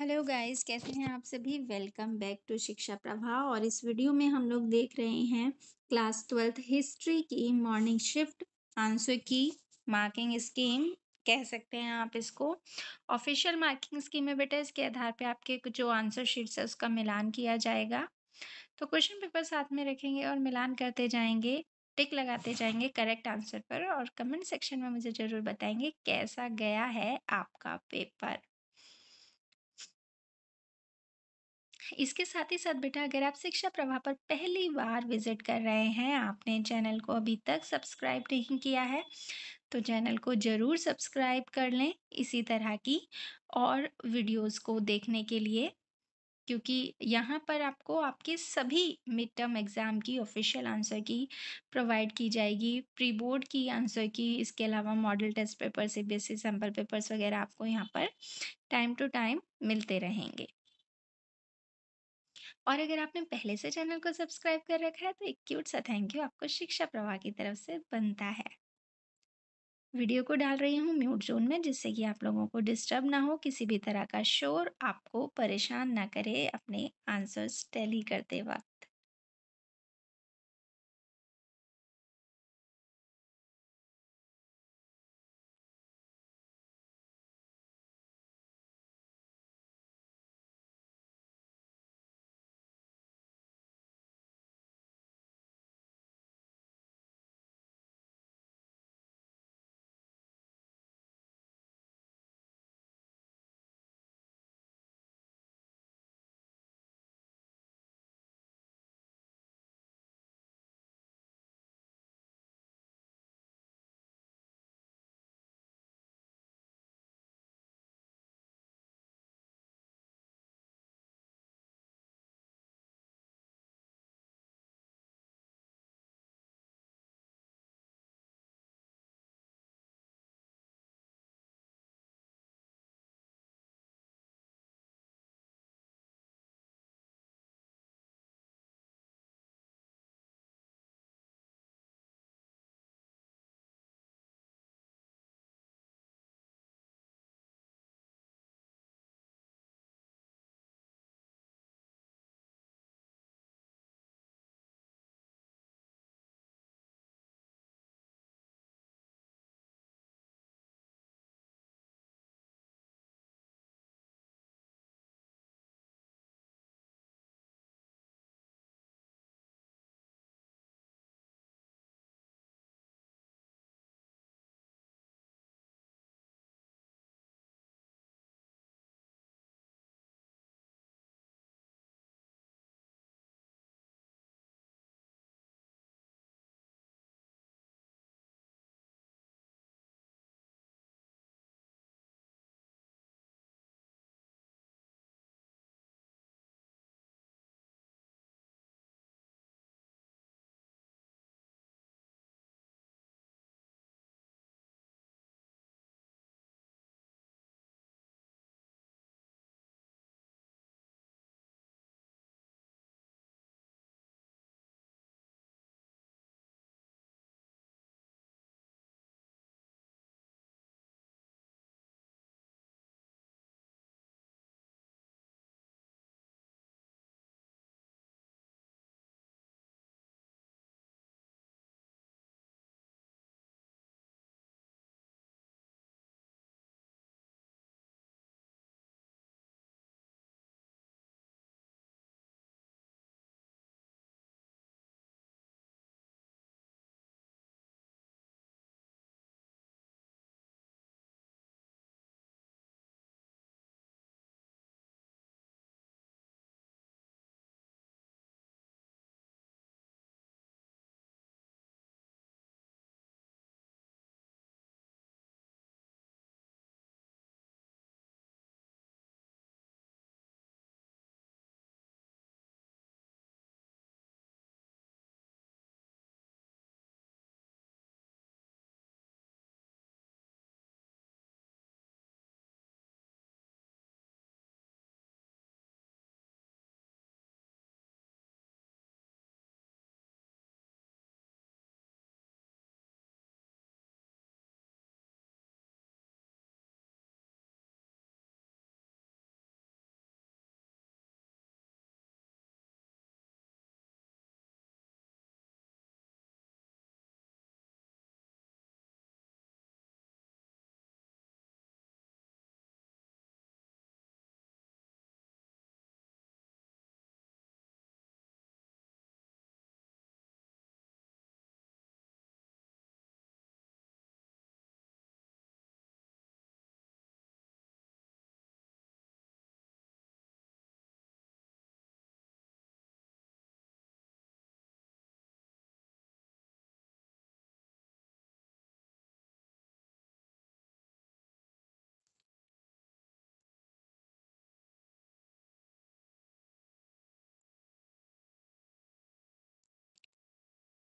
hello guys कैसे हैं आप सभी वेलकम बैक टू शिक्षा प्रभाव और इस वीडियो में हम लोग देख रहे हैं क्लास ट्वेल्थ हिस्ट्री की morning shift answer key marking scheme कह सकते हैं आप इसको ऑफिशियल मार्किंग स्कीम में बेटा इसके आधार पे आपके जो आंसर शीट्स है उसका मिलान किया जाएगा तो क्वेश्चन पेपर साथ में रखेंगे और मिलान करते जाएंगे टिक लगाते जाएंगे करेक्ट आंसर पर और कमेंट सेक्शन में मुझे ज़रूर बताएंगे कैसा गया है आपका पेपर इसके साथ ही साथ बेटा अगर आप शिक्षा प्रभा पर पहली बार विजिट कर रहे हैं आपने चैनल को अभी तक सब्सक्राइब नहीं किया है तो चैनल को ज़रूर सब्सक्राइब कर लें इसी तरह की और वीडियोस को देखने के लिए क्योंकि यहाँ पर आपको आपके सभी मिड टर्म एग्ज़ाम की ऑफिशियल आंसर की प्रोवाइड की जाएगी प्री बोर्ड की आंसर की इसके अलावा मॉडल टेस्ट पेपर एस बेसिस सैम्पल पेपर्स वगैरह आपको यहाँ पर टाइम टू टाइम मिलते रहेंगे और अगर आपने पहले से चैनल को सब्सक्राइब कर रखा है तो एक क्यूट सा थैंक यू आपको शिक्षा प्रवाह की तरफ से बनता है वीडियो को डाल रही हूँ म्यूट जोन में जिससे कि आप लोगों को डिस्टर्ब ना हो किसी भी तरह का शोर आपको परेशान ना करे अपने आंसर्स टैली करते वक्त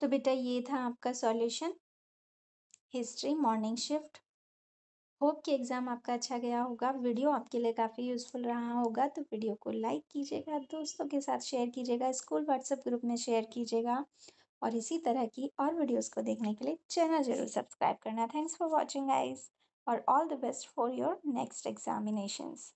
तो बेटा ये था आपका solution history morning shift hope कि एग्ज़ाम आपका अच्छा गया होगा वीडियो आपके लिए काफ़ी यूज़फुल रहा होगा तो वीडियो को लाइक कीजिएगा दोस्तों के साथ शेयर कीजिएगा स्कूल व्हाट्सएप ग्रुप में शेयर कीजिएगा और इसी तरह की और वीडियोस को देखने के लिए चैनल जरूर सब्सक्राइब करना थैंक्स फॉर वॉचिंग आइज और all the best for your next examinations